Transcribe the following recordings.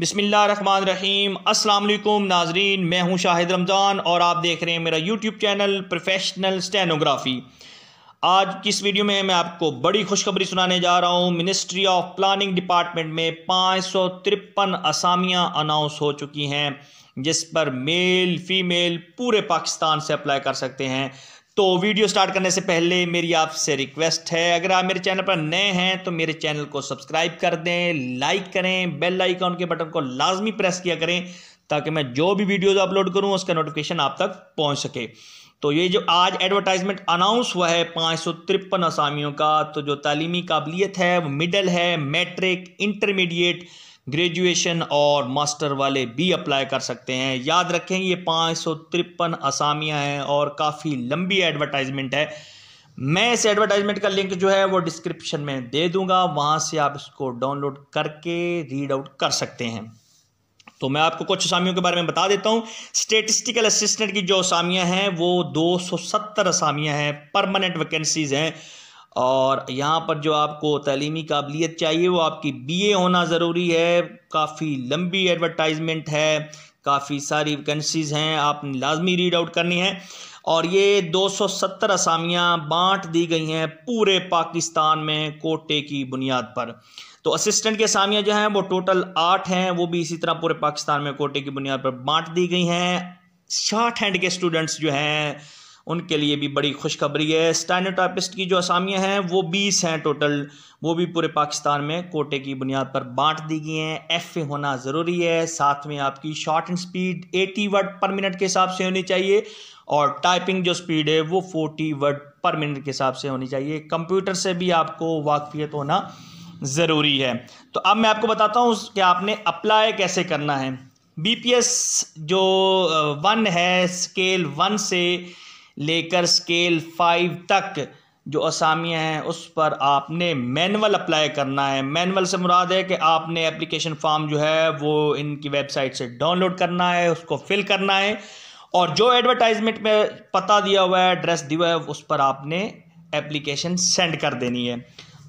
बसमीम अल्लाम नाजरीन मैं हूं शाहिद रमज़ान और आप देख रहे हैं मेरा यूट्यूब चैनल प्रोफेशनल स्टेनोग्राफी आज की इस वीडियो में मैं आपको बड़ी खुशखबरी सुनाने जा रहा हूं मिनिस्ट्री ऑफ प्लानिंग डिपार्टमेंट में पाँच सौ तिरपन असामियाँ अनाउंस हो चुकी हैं जिस पर मेल फीमेल पूरे पाकिस्तान से अप्लाई कर सकते हैं तो वीडियो स्टार्ट करने से पहले मेरी आपसे रिक्वेस्ट है अगर आप मेरे चैनल पर नए हैं तो मेरे चैनल को सब्सक्राइब कर दें लाइक करें बेल आइकॉन के बटन को लाजमी प्रेस किया करें ताकि मैं जो भी वीडियोज़ अपलोड करूं उसका नोटिफिकेशन आप तक पहुंच सके तो ये जो आज एडवर्टाइजमेंट अनाउंस हुआ है पाँच सौ तिरपन असामियों का तो जो तालीमी काबिलियत है वो मिडल है मैट्रिक इंटरमीडिएट ग्रेजुएशन और मास्टर वाले भी अप्लाई कर सकते हैं याद रखें ये पाँच सौ तिरपन असामियाँ हैं और काफ़ी लंबी एडवर्टाइजमेंट है मैं इस एडवर्टाइजमेंट का लिंक जो है वो डिस्क्रिप्शन में दे दूंगा वहाँ से आप इसको डाउनलोड करके रीड आउट कर सकते हैं तो मैं आपको कुछ असामियों के बारे में बता देता हूँ स्टेटिस्टिकल असिस्टेंट की जो असामियाँ हैं वो सत्तर असामियाँ हैं परमानेंट वैकेंसीज़ हैं और यहाँ पर जो आपको तलीमी काबिलियत चाहिए वो आपकी बीए होना ज़रूरी है काफ़ी लंबी एडवर्टाइजमेंट है काफ़ी सारी वैकेंसीज़ हैं आप लाजमी रीड आउट करनी है और ये 270 असामियाँ बाँट दी गई हैं पूरे पाकिस्तान में कोटे की बुनियाद पर तो असिस्टेंट की असामियाँ जो हैं वो टोटल आठ हैं वो भी इसी तरह पूरे पाकिस्तान में कोटे की बुनियाद पर बाँट दी गई हैं शार्ट हैंड के स्टूडेंट्स जो हैं उनके लिए भी बड़ी खुशखबरी है स्टैंडोटापिस्ट की जो असामियाँ हैं वो बीस हैं टोटल वो भी पूरे पाकिस्तान में कोटे की बुनियाद पर बांट दी गई हैं एफ ए होना ज़रूरी है साथ में आपकी shorthand speed eighty word पर मिनट के हिसाब से होनी चाहिए और टाइपिंग जो स्पीड है वो फोर्टी वर्ड पर मिनट के हिसाब से होनी चाहिए कंप्यूटर से भी आपको वाकफियत होना ज़रूरी है तो अब मैं आपको बताता हूँ कि आपने अप्लाई कैसे करना है बी जो वन है स्केल वन से लेकर स्केल फाइव तक जो असामियाँ हैं उस पर आपने मैनुअल अप्लाई करना है मैनुअल से मुराद है कि आपने एप्लीकेशन फॉर्म जो है वो इनकी वेबसाइट से डाउनलोड करना है उसको फिल करना है और जो एडवर्टाइजमेंट में पता दिया हुआ है एड्रेस दिया हुआ है उस पर आपने एप्लीकेशन सेंड कर देनी है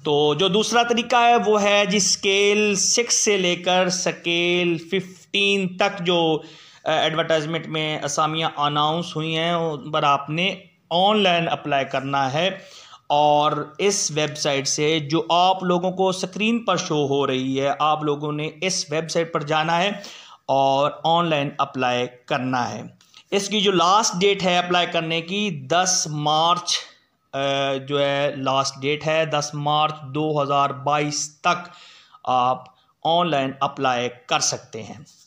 तो जो दूसरा तरीका है वो है जी स्केल सिक्स से लेकर स्केल फिफ्टीन तक जो एडवर्टाइजमेंट में असामियाँ अनाउंस हुई हैं उन पर आपने ऑनलाइन अप्लाई करना है और इस वेबसाइट से जो आप लोगों को स्क्रीन पर शो हो रही है आप लोगों ने इस वेबसाइट पर जाना है और ऑनलाइन अप्लाई करना है इसकी जो लास्ट डेट है अप्लाई करने की 10 मार्च जो है लास्ट डेट है 10 मार्च 2022 तक आप ऑनलाइन अप्लाई कर सकते हैं